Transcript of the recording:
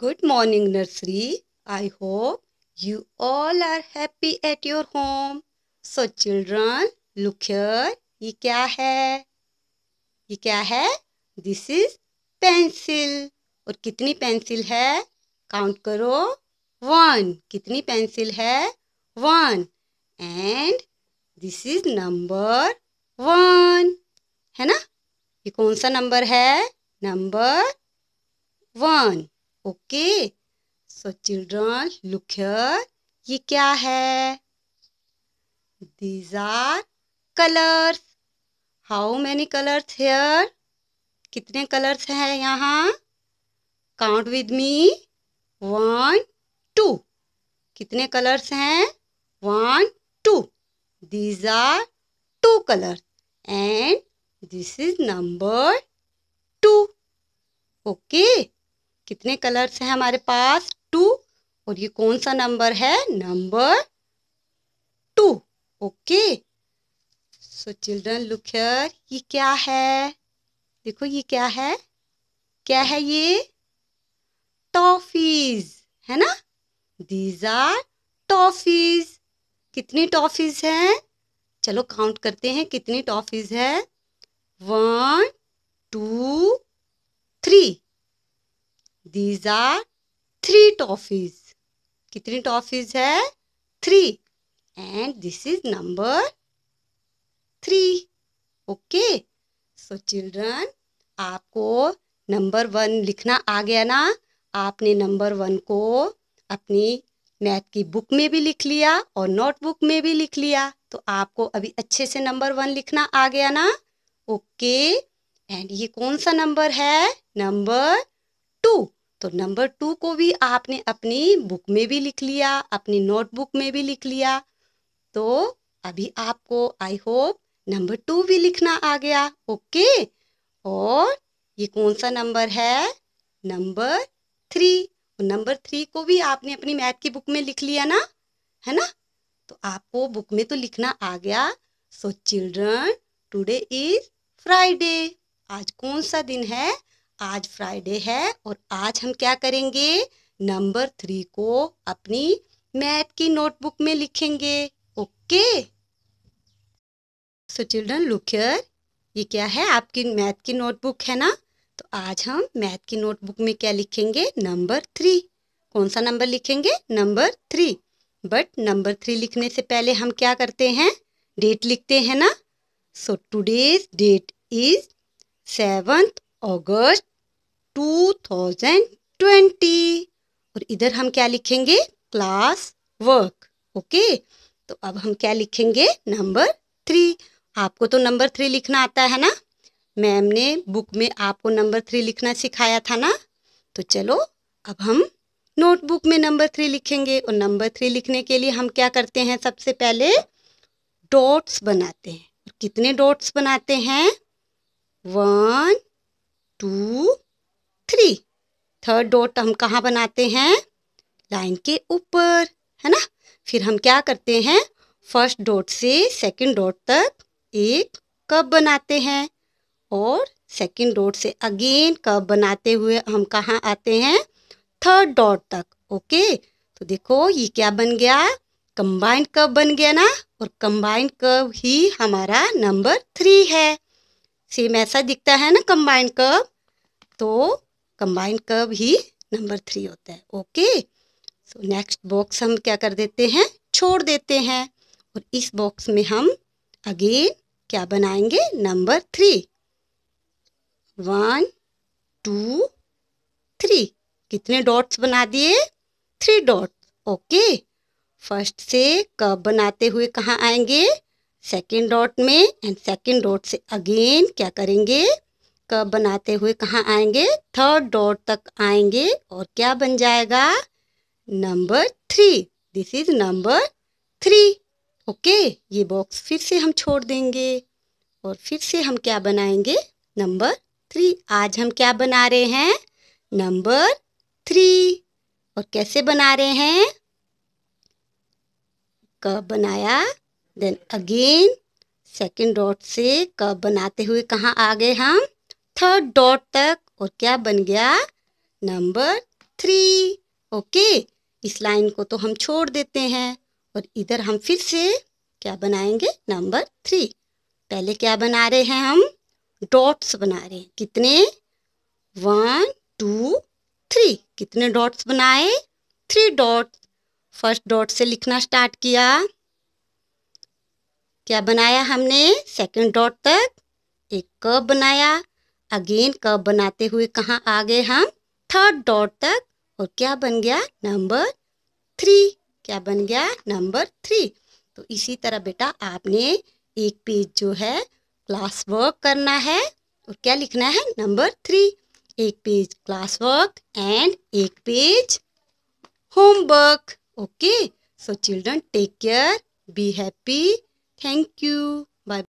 Good morning nursery I hope you all are happy at your home so children look here. ये क्या है ये क्या है दिस इज पेंसिल और कितनी पेंसिल है काउंट करो वन कितनी पेंसिल है one and this is number one है ना ये कौन सा नंबर है number one okay so children look here ये क्या है these are colours how many colours here कितने कलर्स हैं यहाँ count with me one two कितने कलर्स हैं one two these are two colours and this is number two okay कितने colours हैं हमारे पास टू और ये कौन सा नंबर है number two okay so children look here ये क्या है देखो ये क्या है क्या है ये टॉफीज है ना दीज आर टॉफीज कितनी टॉफीज हैं चलो काउंट करते हैं कितनी टॉफीज है one two these are three toffees कितनी टॉफीज है three and this is number three okay so children आपको नंबर वन लिखना आ गया ना आपने नंबर वन को अपनी मैथ की बुक में भी लिख लिया और नोटबुक में भी लिख लिया तो आपको अभी अच्छे से नंबर वन लिखना आ गया ना ओके एंड ये कौन सा नंबर है नंबर टू तो नंबर टू को भी आपने अपनी बुक में भी लिख लिया अपनी नोटबुक में भी लिख लिया तो अभी आपको आई होप नंबर टू भी लिखना आ गया ओके और ये कौन सा नंबर है नंबर थ्री नंबर थ्री को भी आपने अपनी मैथ की बुक में लिख लिया ना है ना तो आपको बुक में तो लिखना आ गया so children today is Friday आज कौन सा दिन है आज फ्राइडे है और आज हम क्या करेंगे नंबर थ्री को अपनी मैथ की नोटबुक में लिखेंगे okay so children look here ये क्या है आपकी मैथ की नोटबुक है ना तो आज हम मैथ की नोटबुक में क्या लिखेंगे नंबर थ्री कौन सा नंबर लिखेंगे number three but number three लिखने से पहले हम क्या करते हैं डेट लिखते हैं ना so today's date is seventh August 2020 और इधर हम क्या लिखेंगे क्लास वर्क ओके तो अब हम क्या लिखेंगे नंबर थ्री आपको तो नंबर थ्री लिखना आता है ना मैम ने बुक में आपको नंबर थ्री लिखना सिखाया था ना तो चलो अब हम नोटबुक में नंबर थ्री लिखेंगे और नंबर थ्री लिखने के लिए हम क्या करते हैं सबसे पहले डॉट्स बनाते हैं कितने डॉट्स बनाते हैं one two three third dot हम कहाँ बनाते हैं लाइन के ऊपर है ना फिर हम क्या करते हैं फर्स्ट डॉट से सेकंड डॉट तक एक कप बनाते हैं और सेकंड डॉट से अगेन कप बनाते हुए हम कहाँ आते हैं थर्ड डॉट तक ओके तो देखो ये क्या बन गया कंबाइंड कब बन गया ना और कंबाइंड कब ही हमारा नंबर थ्री है सेम ऐसा दिखता है ना कंबाइंड कर्व तो कंबाइंड कर्व ही नंबर थ्री होता है ओके सो नेक्स्ट बॉक्स हम क्या कर देते हैं छोड़ देते हैं और इस बॉक्स में हम अगेन क्या बनाएंगे number three one two three कितने डॉट्स बना दिए थ्री डॉट्स ओके फर्स्ट से कब बनाते हुए कहाँ आएंगे सेकेंड डॉट में एंड सेकेंड डॉट से अगेन क्या करेंगे कब बनाते हुए कहाँ आएंगे थर्ड डॉट तक आएंगे और क्या बन जाएगा number three this is number three okay ये बॉक्स फिर से हम छोड़ देंगे और फिर से हम क्या बनाएंगे नंबर थ्री आज हम क्या बना रहे हैं नंबर थ्री और कैसे बना रहे हैं कब बनाया देन अगेन सेकेंड डॉट से कब बनाते हुए कहाँ आ गए हम थर्ड डॉट तक और क्या बन गया नंबर थ्री ओके इस लाइन को तो हम छोड़ देते हैं और इधर हम फिर से क्या बनाएंगे नंबर थ्री पहले क्या बना रहे हैं हम डॉट्स बना रहे हैं कितने वन टू थ्री कितने डॉट्स बनाए थ्री डॉट फर्स्ट डॉट से लिखना स्टार्ट किया क्या बनाया हमने सेकंड डॉट तक एक कब बनाया अगेन कब बनाते हुए कहाँ आ गए हम थर्ड डॉट तक और क्या बन गया नंबर थ्री क्या बन गया नंबर थ्री तो इसी तरह बेटा आपने एक पेज जो है क्लास वर्क करना है और क्या लिखना है नंबर थ्री एक पेज क्लास वर्क एंड एक page homework okay so children take care be happy Thank you. Bye.